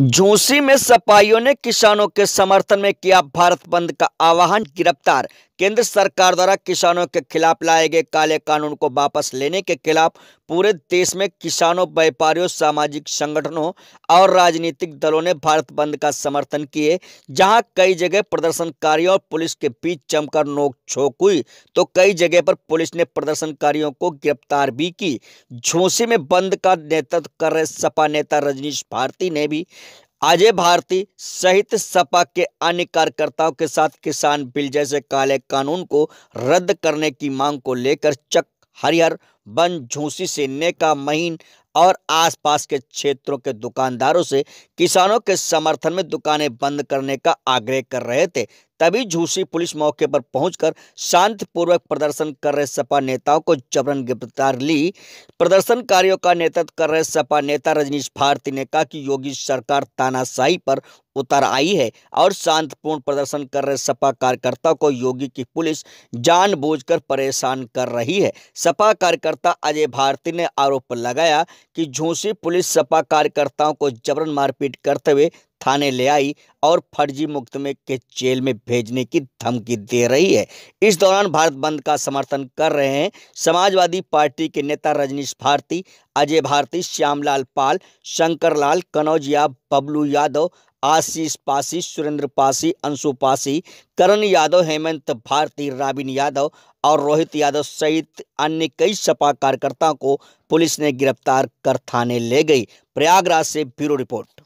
झूसी में सपाइयों ने किसानों के समर्थन में किया भारत बंद का आह्वान गिरफ्तार केंद्र सरकार द्वारा किसानों के खिलाफ लाए गए काले कानून को वापस लेने के खिलाफ पूरे देश में किसानों व्यापारियों सामाजिक संगठनों और राजनीतिक दलों ने भारत बंद का समर्थन किए जहां कई जगह प्रदर्शनकारियों और पुलिस के बीच जमकर नोकझोंक हुई तो कई जगह पर पुलिस ने प्रदर्शनकारियों को गिरफ्तार भी की झोंसी में बंद का नेतृत्व कर रहे सपा नेता रजनीश भारती ने भी अजय भारती सहित सपा के अन्य कार्यकर्ताओं के साथ किसान बिल जैसे काले कानून को रद्द करने की मांग को लेकर चक हरिहर बन झूसी से नेका महीन और आसपास के क्षेत्रों के दुकानदारों से किसानों के समर्थन में दुकानें बंद करने का आग्रह कर रहे थे तभी झूसी पुलिस मौके पर पहुंचकर शांतिपूर्वक प्रदर्शन कर रहे सपा नेताओं को जबरन गिरफ्तार ली प्रदर्शनकारियों का नेतृत्व कर रहे सपा नेता रजनीश भारती ने कहा कि योगी सरकार तानाशाही पर उतर आई है और शांतपूर्ण प्रदर्शन कर रहे सपा कार्यकर्ताओं को योगी की पुलिस जानबूझकर परेशान कर रही है सपा कार्यकर्ता अजय भारती ने आरोप लगाया कि झूसी पुलिस सपा कार्यकर्ताओं को जबरन मारपीट करते हुए थाने ले आई और फर्जी मुकदमे के जेल में भेजने की धमकी दे रही है इस दौरान भारत बंद का समर्थन कर रहे हैं समाजवादी पार्टी के नेता रजनीश भारती अजय भारती श्यामलाल पाल शंकर लाल कनौजिया बबलू यादव आशीष पासी सुरेंद्र पासी अंशु पासी करण यादव हेमंत भारती राबिन यादव और रोहित यादव सहित अन्य कई सपा कार्यकर्ताओं को पुलिस ने गिरफ्तार कर थाने ले गई प्रयागराज से ब्यूरो रिपोर्ट